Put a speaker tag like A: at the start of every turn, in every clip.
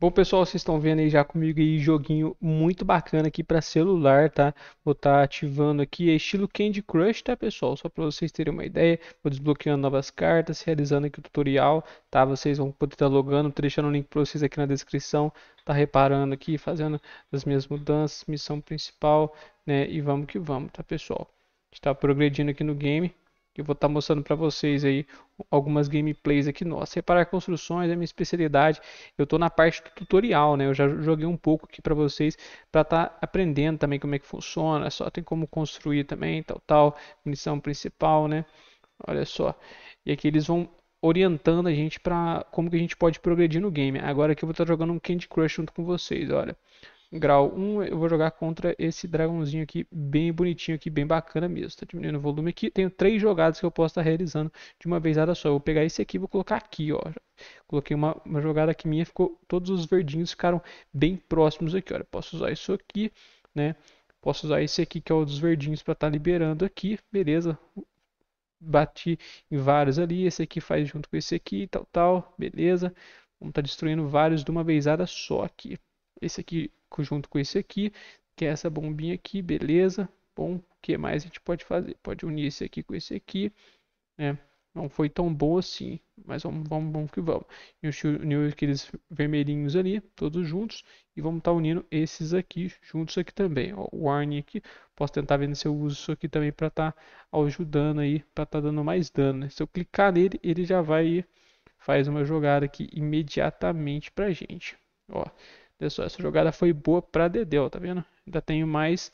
A: Bom, pessoal, vocês estão vendo aí já comigo aí joguinho muito bacana aqui para celular, tá? Vou estar tá ativando aqui, é estilo Candy Crush, tá, pessoal? Só para vocês terem uma ideia, vou desbloqueando novas cartas, realizando aqui o tutorial, tá? Vocês vão poder estar tá logando, tô deixando o link para vocês aqui na descrição, tá reparando aqui, fazendo as minhas mudanças, missão principal, né? E vamos que vamos, tá, pessoal? A gente tá progredindo aqui no game. Eu vou estar tá mostrando para vocês aí algumas gameplays aqui nossa. Reparar construções é minha especialidade. Eu estou na parte do tutorial, né? Eu já joguei um pouco aqui para vocês para estar tá aprendendo também como é que funciona. Só tem como construir também, tal, tal. Munição principal, né? Olha só. E aqui eles vão orientando a gente para como que a gente pode progredir no game. Agora que eu vou estar tá jogando um Candy Crush junto com vocês, olha grau 1, eu vou jogar contra esse dragãozinho aqui, bem bonitinho aqui, bem bacana mesmo. Tá diminuindo o volume aqui. Tenho três jogadas que eu posso estar tá realizando de uma vezada só. Eu vou pegar esse aqui e vou colocar aqui, ó. Coloquei uma, uma jogada aqui minha, ficou todos os verdinhos ficaram bem próximos aqui, olha. Posso usar isso aqui, né? Posso usar esse aqui que é o dos verdinhos para estar tá liberando aqui, beleza? Bati em vários ali, esse aqui faz junto com esse aqui, tal, tal, beleza? Vamos estar tá destruindo vários de uma vezada só aqui. Esse aqui junto com esse aqui, que é essa bombinha aqui, beleza. Bom, o que mais a gente pode fazer? Pode unir esse aqui com esse aqui, né? Não foi tão bom assim, mas vamos, vamos, vamos que vamos. E unir aqueles vermelhinhos ali, todos juntos, e vamos estar tá unindo esses aqui juntos aqui também. Ó, o warning aqui, posso tentar ver se eu uso isso aqui também para estar tá ajudando aí, para estar tá dando mais dano. Né? Se eu clicar nele, ele já vai faz uma jogada aqui imediatamente pra gente. Ó, Pessoal, essa jogada foi boa para Dedel, tá vendo? Ainda tenho mais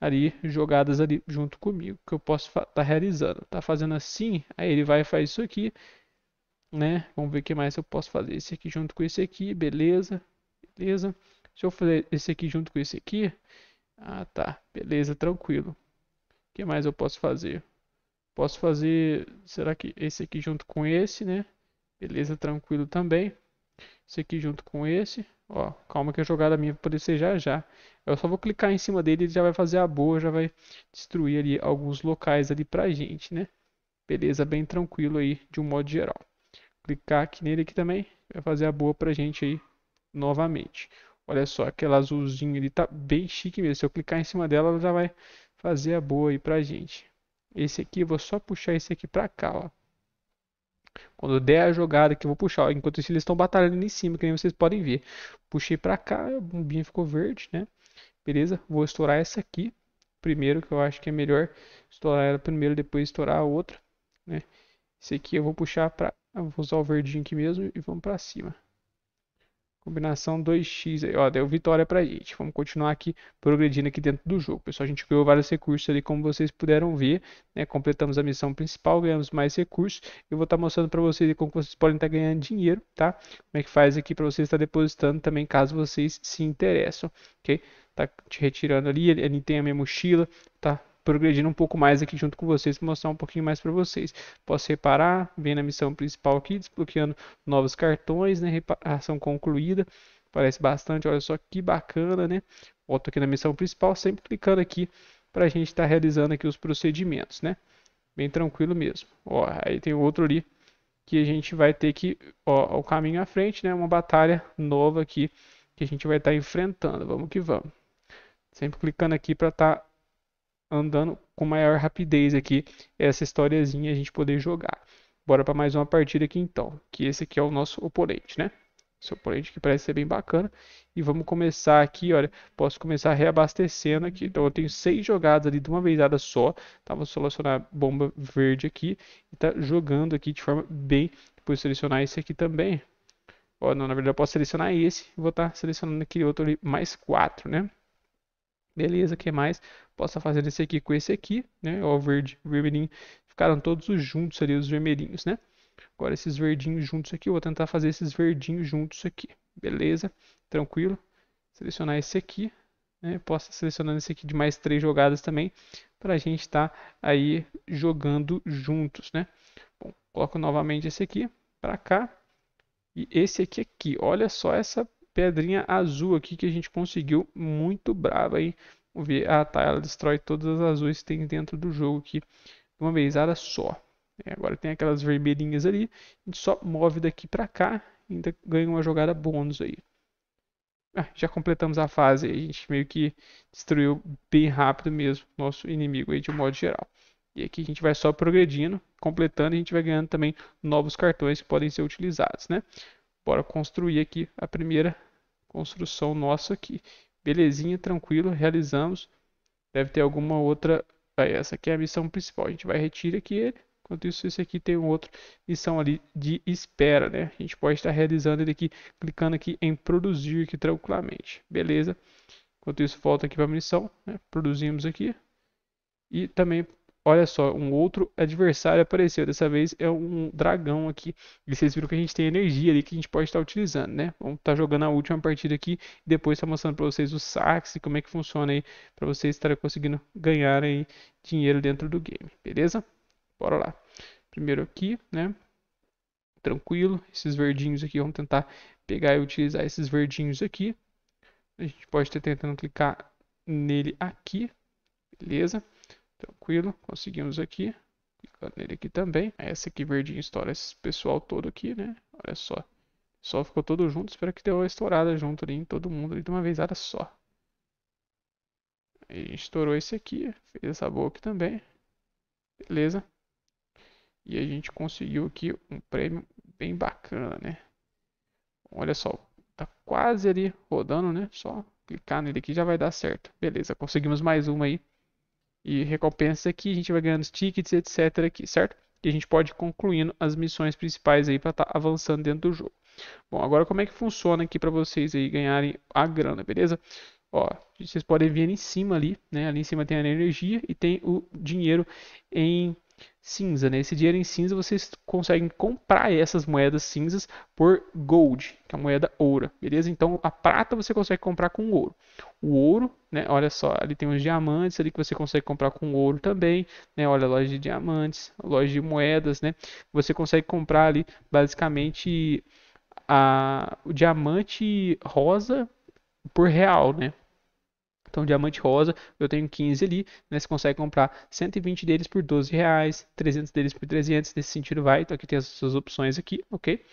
A: ali jogadas ali junto comigo que eu posso estar tá realizando. Tá fazendo assim, aí ele vai fazer isso aqui, né? Vamos ver o que mais eu posso fazer. Esse aqui junto com esse aqui, beleza? Beleza? Se eu fazer esse aqui junto com esse aqui, ah, tá, beleza, tranquilo. O que mais eu posso fazer? Posso fazer, será que esse aqui junto com esse, né? Beleza, tranquilo também. Esse aqui junto com esse. Ó, calma que a jogada minha vai poder ser já já. Eu só vou clicar em cima dele, ele já vai fazer a boa, já vai destruir ali alguns locais ali pra gente, né? Beleza, bem tranquilo aí, de um modo geral. Clicar aqui nele aqui também, vai fazer a boa pra gente aí novamente. Olha só, aquela azulzinha ali tá bem chique mesmo. Se eu clicar em cima dela, ela já vai fazer a boa aí pra gente. Esse aqui, vou só puxar esse aqui pra cá, ó. Quando der a jogada que eu vou puxar, enquanto isso eles estão batalhando ali em cima, que nem vocês podem ver. Puxei para cá, a bombinha ficou verde, né? Beleza, vou estourar essa aqui primeiro, que eu acho que é melhor estourar ela primeiro, depois estourar a outra, né? Esse aqui eu vou puxar para... Vou usar o verdinho aqui mesmo e vamos para cima. Combinação 2x, aí ó, deu vitória pra gente. Vamos continuar aqui progredindo aqui dentro do jogo. Pessoal, a gente ganhou vários recursos ali, como vocês puderam ver, né? Completamos a missão principal, ganhamos mais recursos. Eu vou estar tá mostrando para vocês como vocês podem estar tá ganhando dinheiro, tá? Como é que faz aqui para vocês estar tá depositando também, caso vocês se interessam, ok? Tá te retirando ali, ele, ele tem a minha mochila, tá? progredindo um pouco mais aqui junto com vocês, mostrar um pouquinho mais para vocês. Posso reparar, vem na missão principal aqui, desbloqueando novos cartões, né? Reparação concluída. Parece bastante, olha só que bacana, né? Volto aqui na missão principal, sempre clicando aqui para a gente estar tá realizando aqui os procedimentos, né? Bem tranquilo mesmo. Ó, aí tem outro ali que a gente vai ter que, ó, o caminho à frente, né? Uma batalha nova aqui que a gente vai estar tá enfrentando. Vamos que vamos. Sempre clicando aqui para estar tá andando com maior rapidez aqui essa historiazinha a gente poder jogar. Bora para mais uma partida aqui então, que esse aqui é o nosso oponente, né? Esse oponente que parece ser bem bacana. E vamos começar aqui, olha, posso começar reabastecendo aqui. Então eu tenho seis jogadas ali de uma vezada só. Tá? Vou selecionar a bomba verde aqui e tá jogando aqui de forma bem... Depois selecionar esse aqui também. Ó, não, na verdade eu posso selecionar esse e vou estar tá selecionando aquele outro ali, mais quatro, né? Beleza, o que mais? Posso fazer esse aqui com esse aqui, né? Ó, verde, vermelhinho. Ficaram todos juntos ali, os vermelhinhos, né? Agora esses verdinhos juntos aqui, eu vou tentar fazer esses verdinhos juntos aqui. Beleza, tranquilo. Selecionar esse aqui, né? Posso estar selecionando esse aqui de mais três jogadas também, para a gente estar tá aí jogando juntos, né? Bom, coloco novamente esse aqui para cá e esse aqui aqui. Olha só essa pedrinha azul aqui que a gente conseguiu muito brava, aí, Vamos ver, ah tá, ela destrói todas as azuis que tem dentro do jogo aqui, uma vezada só. É, agora tem aquelas vermelhinhas ali, a gente só move daqui para cá, ainda ganha uma jogada bônus aí. Ah, já completamos a fase, a gente meio que destruiu bem rápido mesmo nosso inimigo aí de um modo geral. E aqui a gente vai só progredindo, completando, e a gente vai ganhando também novos cartões que podem ser utilizados, né? bora construir aqui a primeira construção nossa aqui. Belezinha, tranquilo, realizamos. Deve ter alguma outra... Aí, essa aqui é a missão principal. A gente vai retirar aqui Enquanto isso, esse aqui tem um outro missão ali de espera, né? A gente pode estar realizando ele aqui, clicando aqui em produzir aqui tranquilamente. Beleza? Enquanto isso, volta aqui para a missão. Né? Produzimos aqui. E também Olha só, um outro adversário apareceu. Dessa vez é um dragão aqui. E vocês viram que a gente tem energia ali que a gente pode estar utilizando, né? Vamos estar tá jogando a última partida aqui. E depois estar tá mostrando para vocês o sax e como é que funciona aí. Para vocês estarem conseguindo ganhar aí dinheiro dentro do game, beleza? Bora lá. Primeiro aqui, né? Tranquilo. Esses verdinhos aqui, vamos tentar pegar e utilizar esses verdinhos aqui. A gente pode estar tentando clicar nele aqui, beleza? Beleza? Tranquilo, conseguimos aqui. Clicando nele aqui também. É essa aqui verdinha estoura esse pessoal todo aqui, né? Olha só. Só ficou todo junto, espero que deu uma estourada junto ali em todo mundo ali de uma vezada só. Aí a gente estourou esse aqui, fez essa boa aqui também. Beleza. E a gente conseguiu aqui um prêmio bem bacana, né? Olha só, tá quase ali rodando, né? Só clicar nele aqui já vai dar certo. Beleza, conseguimos mais uma aí e recompensa aqui a gente vai ganhando os tickets, etc. aqui, certo? E a gente pode ir concluindo as missões principais aí para estar tá avançando dentro do jogo. Bom, agora como é que funciona aqui para vocês aí ganharem a grana, beleza? Ó, vocês podem ver ali em cima ali, né? Ali em cima tem a energia e tem o dinheiro em cinza, né? Esse dinheiro em cinza vocês conseguem comprar essas moedas cinzas por gold, que é a moeda ouro, beleza? Então a prata você consegue comprar com ouro. O ouro, né? Olha só, ali tem os diamantes ali que você consegue comprar com ouro também, né? Olha loja de diamantes, loja de moedas, né? Você consegue comprar ali basicamente a, o diamante rosa por real, né? Então, diamante rosa, eu tenho 15 ali, né? Você consegue comprar 120 deles por 12 reais, 300 deles por 300, nesse sentido vai. Então, aqui tem as suas opções aqui, ok?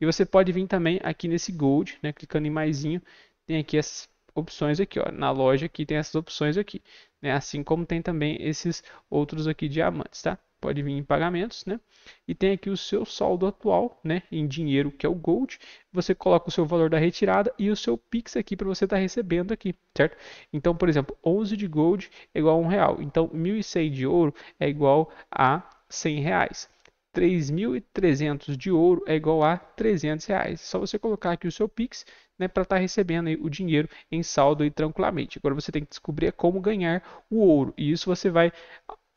A: E você pode vir também aqui nesse Gold, né? Clicando em maisinho, tem aqui as opções aqui, ó. Na loja aqui tem essas opções aqui, né? Assim como tem também esses outros aqui diamantes, tá? pode vir em pagamentos, né? E tem aqui o seu saldo atual, né? Em dinheiro, que é o Gold. Você coloca o seu valor da retirada e o seu Pix aqui para você estar tá recebendo aqui, certo? Então, por exemplo, 11 de Gold é igual a um real. Então, 1.100 de ouro é igual a 100 reais. 3.300 de ouro é igual a 300 reais. Só você colocar aqui o seu Pix, né, para estar tá recebendo o dinheiro em saldo e tranquilamente. Agora você tem que descobrir como ganhar o ouro e isso você vai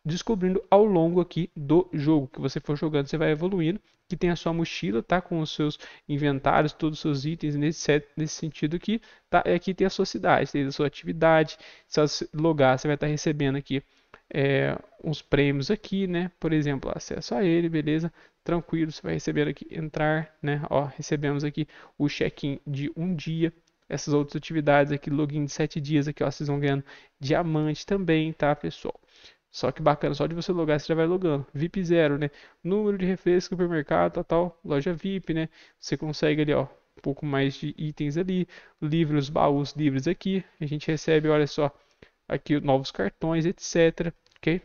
A: descobrindo ao longo aqui do jogo que você for jogando, você vai evoluindo, que tem a sua mochila, tá, com os seus inventários, todos os seus itens nesse, set, nesse sentido aqui, tá? E aqui tem a sua cidade, tem a sua atividade, se você logar, você vai estar tá recebendo aqui é, uns prêmios aqui, né? Por exemplo, acesso a ele, beleza? Tranquilo, você vai receber aqui entrar, né? Ó, recebemos aqui o check-in de um dia, essas outras atividades aqui, login de sete dias aqui, ó, vocês vão ganhando diamante também, tá, pessoal? Só que bacana, só de você logar, você já vai logando. VIP zero, né? Número de refrescos, supermercado, tal, tal, loja VIP, né? Você consegue ali, ó, um pouco mais de itens ali. Livros, baús, livros aqui. A gente recebe, olha só, aqui novos cartões, etc. Ok?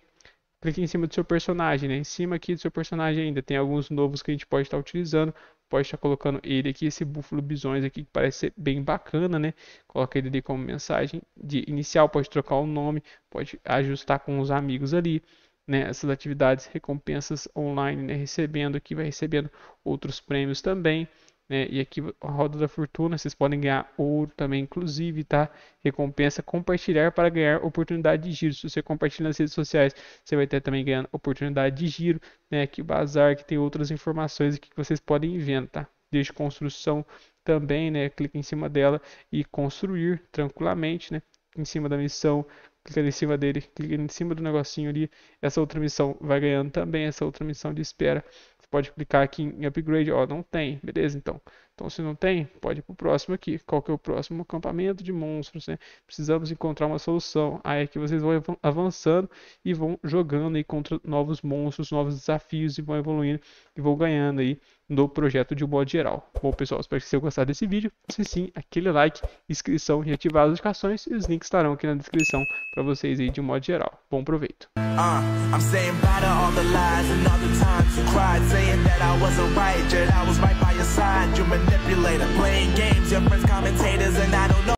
A: Clique em cima do seu personagem, né? Em cima aqui do seu personagem ainda tem alguns novos que a gente pode estar utilizando pode estar colocando ele aqui, esse búfalo bisões aqui, que parece ser bem bacana, né? Coloca ele ali como mensagem de inicial, pode trocar o nome, pode ajustar com os amigos ali. Né, essas atividades, recompensas online, né, recebendo aqui, vai recebendo outros prêmios também. Né? E aqui a roda da fortuna, vocês podem ganhar ouro também, inclusive, tá? Recompensa compartilhar para ganhar oportunidade de giro. Se você compartilha nas redes sociais, você vai ter também ganhando oportunidade de giro, né? Aqui o bazar que tem outras informações aqui que vocês podem inventar. tá? Desde construção também, né? Clica em cima dela e construir tranquilamente, né? Em cima da missão, clica em cima dele, clica em cima do negocinho ali. Essa outra missão vai ganhando também, essa outra missão de espera pode clicar aqui em upgrade, ó, não tem, beleza então. Então se não tem, pode ir para o próximo aqui. Qual que é o próximo? Acampamento de monstros, né? Precisamos encontrar uma solução. Aí aqui é vocês vão avançando e vão jogando aí contra novos monstros, novos desafios e vão evoluindo e vão ganhando aí do projeto de um modo geral. Bom, pessoal, espero que vocês tenham gostado desse vídeo. Se sim, aquele like, inscrição e ativar as notificações. E os links estarão aqui na descrição para vocês aí de um modo geral. Bom proveito. Uh,